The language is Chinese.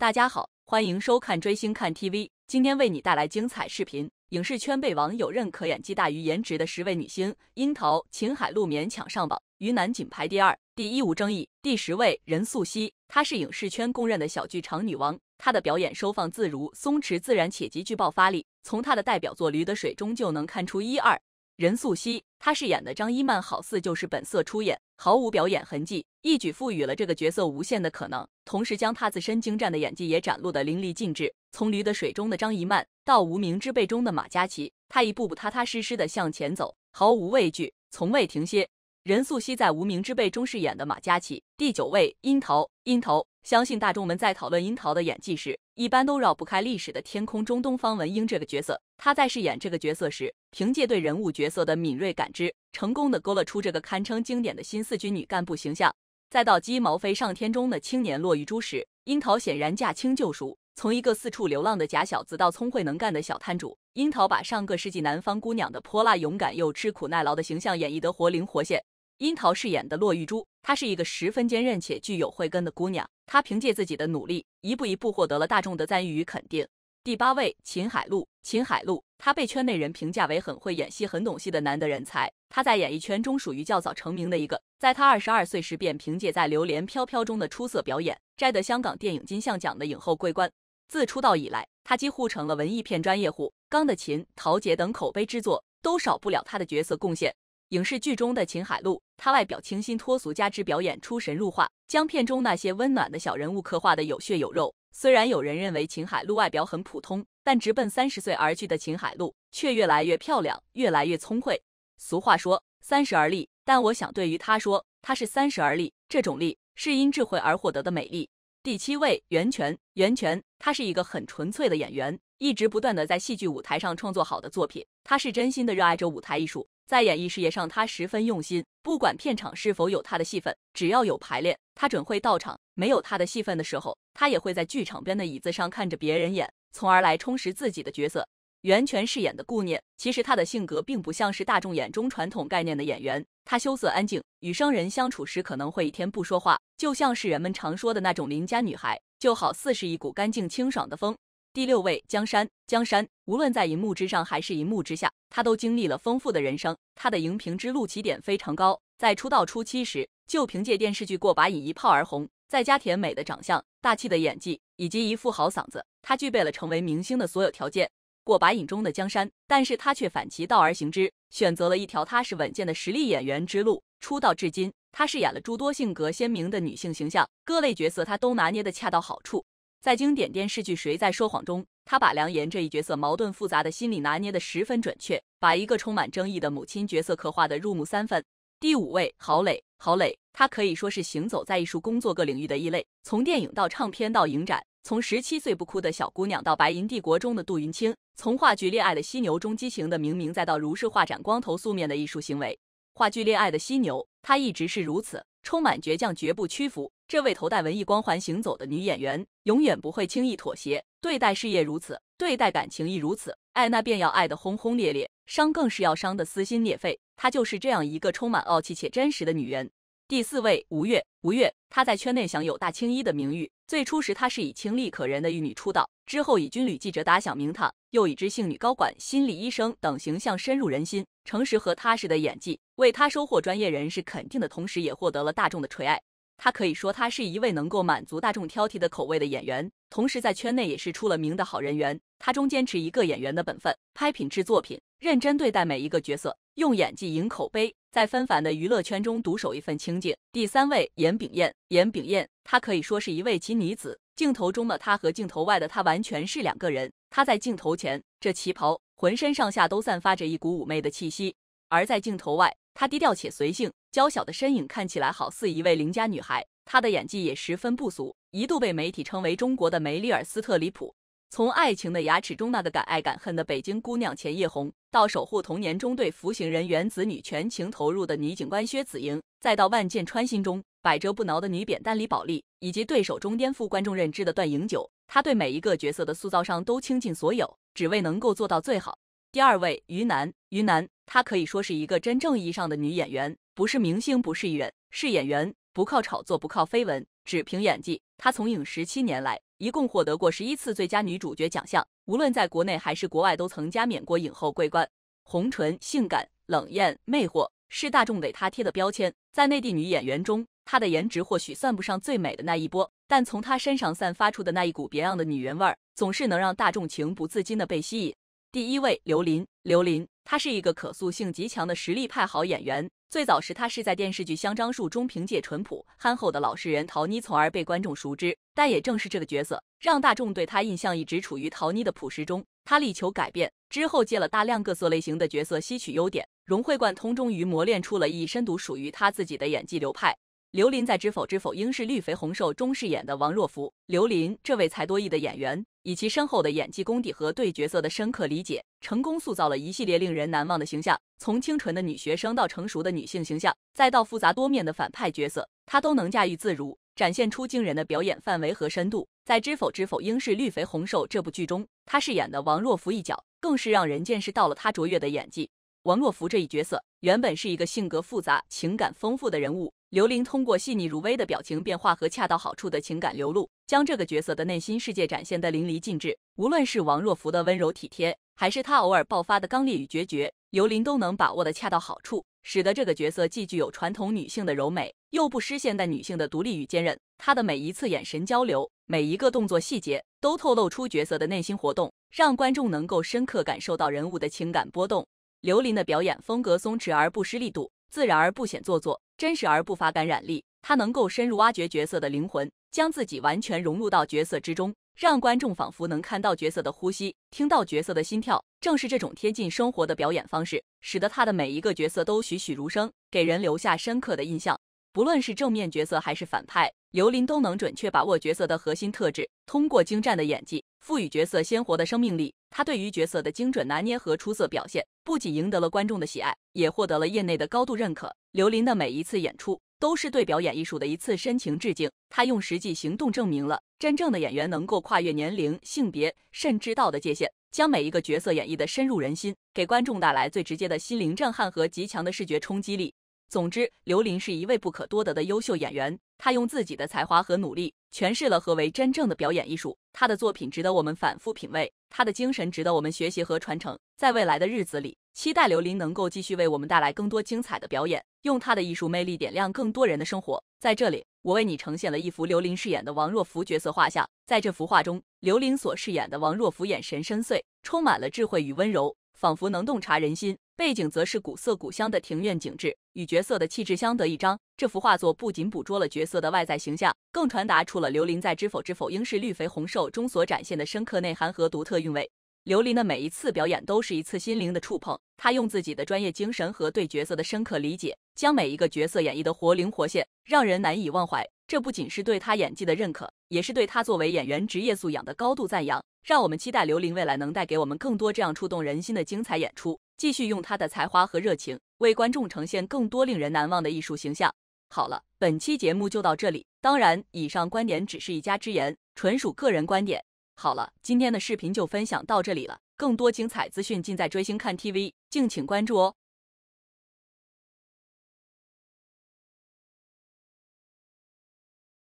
大家好，欢迎收看追星看 TV，今天为你带来精彩视频。影视圈被网友认可演技大于颜值的十位女星，樱桃、秦海璐勉强上榜，于南仅排第二，第一无争议。第十位任素汐，她是影视圈公认的小剧场女王，她的表演收放自如，松弛自然且极具爆发力，从她的代表作《驴得水》中就能看出一二。任素汐，她饰演的张一曼好似就是本色出演，毫无表演痕迹，一举赋予了这个角色无限的可能，同时将她自身精湛的演技也展露的淋漓尽致。从《驴得水》中的张一曼到《无名之辈》中的马嘉祺，她一步步踏踏实实的向前走，毫无畏惧，从未停歇。任素汐在《无名之辈》中饰演的马嘉祺。第九位。樱桃，樱桃，相信大众们在讨论樱桃的演技时，一般都绕不开历史的天空中东方文英这个角色。她在饰演这个角色时，凭借对人物角色的敏锐感知，成功的勾勒出这个堪称经典的新四军女干部形象。再到《鸡毛飞上天》中的青年骆玉珠时，樱桃显然驾轻就熟。从一个四处流浪的假小子到聪慧能干的小摊主，樱桃把上个世纪南方姑娘的泼辣、勇敢又吃苦耐劳的形象演绎得活灵活现。樱桃饰演的骆玉珠，她是一个十分坚韧且具有慧根的姑娘。她凭借自己的努力，一步一步获得了大众的赞誉与肯定。第八位，秦海璐。秦海璐，她被圈内人评价为很会演戏、很懂戏的难得人才。她在演艺圈中属于较早成名的一个，在她二十二岁时便凭借在《榴莲飘飘》中的出色表演，摘得香港电影金像奖的影后桂冠。自出道以来，她几乎成了文艺片专业户，刚的《秦桃姐》等口碑之作，都少不了她的角色贡献。影视剧中的秦海璐，她外表清新脱俗，加之表演出神入化，将片中那些温暖的小人物刻画的有血有肉。虽然有人认为秦海璐外表很普通，但直奔三十岁而去的秦海璐却越来越漂亮，越来越聪慧。俗话说三十而立，但我想对于她说，她是三十而立，这种立是因智慧而获得的美丽。第七位袁泉，袁泉她是一个很纯粹的演员，一直不断的在戏剧舞台上创作好的作品，她是真心的热爱着舞台艺术。在演艺事业上，他十分用心。不管片场是否有他的戏份，只要有排练，他准会到场。没有他的戏份的时候，他也会在剧场边的椅子上看着别人演，从而来充实自己的角色。袁泉饰演的顾念，其实她的性格并不像是大众眼中传统概念的演员。她羞涩安静，与生人相处时可能会一天不说话，就像是人们常说的那种邻家女孩，就好似是一股干净清爽的风。第六位，江山。江山，无论在银幕之上还是银幕之下，他都经历了丰富的人生。他的荧屏之路起点非常高，在出道初期时就凭借电视剧《过把瘾》一炮而红。再加甜美的长相、大气的演技以及一副好嗓子，他具备了成为明星的所有条件。《过把瘾》中的江山，但是他却反其道而行之，选择了一条踏实稳健的实力演员之路。出道至今，他饰演了诸多性格鲜明的女性形象，各类角色他都拿捏的恰到好处。在经典电视剧《谁在说谎》中，他把梁岩这一角色矛盾复杂的心理拿捏得十分准确，把一个充满争议的母亲角色刻画得入木三分。第五位，郝蕾。郝蕾，她可以说是行走在艺术工作各领域的异类，从电影到唱片到影展，从十七岁不哭的小姑娘到《白银帝国》中的杜云清，从话剧《恋爱的犀牛》中激情的明明，再到如是画展光头素面的艺术行为，《话剧恋爱的犀牛》，她一直是如此。充满倔强，绝不屈服。这位头戴文艺光环行走的女演员，永远不会轻易妥协。对待事业如此，对待感情亦如此。爱那便要爱得轰轰烈烈，伤更是要伤得撕心裂肺。她就是这样一个充满傲气且真实的女人。第四位，吴越。吴越，她在圈内享有“大青衣”的名誉。最初时，她是以清丽可人的玉女出道。之后以军旅记者打响名堂，又以知性女高管、心理医生等形象深入人心。诚实和踏实的演技为他收获专业人士肯定的同时，也获得了大众的垂爱。他可以说，他是一位能够满足大众挑剔的口味的演员，同时在圈内也是出了名的好人缘。他中坚持一个演员的本分，拍品质作品，认真对待每一个角色，用演技赢口碑，在纷繁的娱乐圈中独守一份清静。第三位，严炳彦。严炳彦，他可以说是一位金女子。镜头中的她和镜头外的她完全是两个人。她在镜头前，这旗袍浑身上下都散发着一股妩媚的气息；而在镜头外，她低调且随性，娇小的身影看起来好似一位邻家女孩。她的演技也十分不俗，一度被媒体称为“中国的梅丽尔·斯特里普”。从《爱情的牙齿》中那个敢爱敢恨的北京姑娘钱叶红，到《守护童年》中对服刑人员子女全情投入的女警官薛子英，再到《万箭穿心》中。百折不挠的女扁担李宝莉，以及对手中颠覆观众认知的段颖九，她对每一个角色的塑造上都倾尽所有，只为能够做到最好。第二位于楠，于楠，她可以说是一个真正意义上的女演员，不是明星，不是艺人，是演员，不靠炒作，不靠绯闻，只凭演技。她从影十七年来，一共获得过十一次最佳女主角奖项，无论在国内还是国外，都曾加冕过影后桂冠。红唇、性感、冷艳、魅惑，是大众给她贴的标签，在内地女演员中。她的颜值或许算不上最美的那一波，但从她身上散发出的那一股别样的女人味儿，总是能让大众情不自禁的被吸引。第一位，刘琳。刘琳，她是一个可塑性极强的实力派好演员。最早时，她是在电视剧《香樟树》中凭借淳朴憨厚的老实人陶妮，从而被观众熟知。但也正是这个角色，让大众对她印象一直处于陶妮的朴实中。她力求改变，之后借了大量各色类型的角色，吸取优点，融会贯通，终于磨练出了一身独属于她自己的演技流派。刘琳在《知否知否应是绿肥红瘦》中饰演的王若弗。刘琳这位才多艺的演员，以其深厚的演技功底和对角色的深刻理解，成功塑造了一系列令人难忘的形象。从清纯的女学生到成熟的女性形象，再到复杂多面的反派角色，她都能驾驭自如，展现出惊人的表演范围和深度。在《知否知否应是绿肥红瘦》这部剧中，她饰演的王若弗一角，更是让人见识到了她卓越的演技。王若弗这一角色原本是一个性格复杂、情感丰富的人物。刘琳通过细腻如微的表情变化和恰到好处的情感流露，将这个角色的内心世界展现得淋漓尽致。无论是王若弗的温柔体贴，还是她偶尔爆发的刚烈与决绝，刘琳都能把握得恰到好处，使得这个角色既具有传统女性的柔美，又不失现代女性的独立与坚韧。她的每一次眼神交流，每一个动作细节，都透露出角色的内心活动，让观众能够深刻感受到人物的情感波动。刘琳的表演风格松弛而不失力度。自然而不显做作，真实而不乏感染力。他能够深入挖掘角色的灵魂，将自己完全融入到角色之中，让观众仿佛能看到角色的呼吸，听到角色的心跳。正是这种贴近生活的表演方式，使得他的每一个角色都栩栩如生，给人留下深刻的印象。不论是正面角色还是反派，刘林都能准确把握角色的核心特质，通过精湛的演技。赋予角色鲜活的生命力，他对于角色的精准拿捏和出色表现，不仅赢得了观众的喜爱，也获得了业内的高度认可。刘琳的每一次演出，都是对表演艺术的一次深情致敬。他用实际行动证明了，真正的演员能够跨越年龄、性别、甚至道德界限，将每一个角色演绎的深入人心，给观众带来最直接的心灵震撼和极强的视觉冲击力。总之，刘琳是一位不可多得的优秀演员。她用自己的才华和努力诠释了何为真正的表演艺术。她的作品值得我们反复品味，她的精神值得我们学习和传承。在未来的日子里，期待刘琳能够继续为我们带来更多精彩的表演，用她的艺术魅力点亮更多人的生活。在这里，我为你呈现了一幅刘琳饰演的王若弗角色画像。在这幅画中，刘琳所饰演的王若弗眼神深邃，充满了智慧与温柔。仿佛能洞察人心，背景则是古色古香的庭院景致，与角色的气质相得益彰。这幅画作不仅捕捉了角色的外在形象，更传达出了刘琳在《知否知否，应是绿肥红瘦》中所展现的深刻内涵和独特韵味。刘琳的每一次表演都是一次心灵的触碰，她用自己的专业精神和对角色的深刻理解，将每一个角色演绎的活灵活现，让人难以忘怀。这不仅是对她演技的认可，也是对她作为演员职业素养的高度赞扬。让我们期待刘琳未来能带给我们更多这样触动人心的精彩演出，继续用她的才华和热情为观众呈现更多令人难忘的艺术形象。好了，本期节目就到这里。当然，以上观点只是一家之言，纯属个人观点。好了，今天的视频就分享到这里了。更多精彩资讯尽在追星看 TV，敬请关注哦。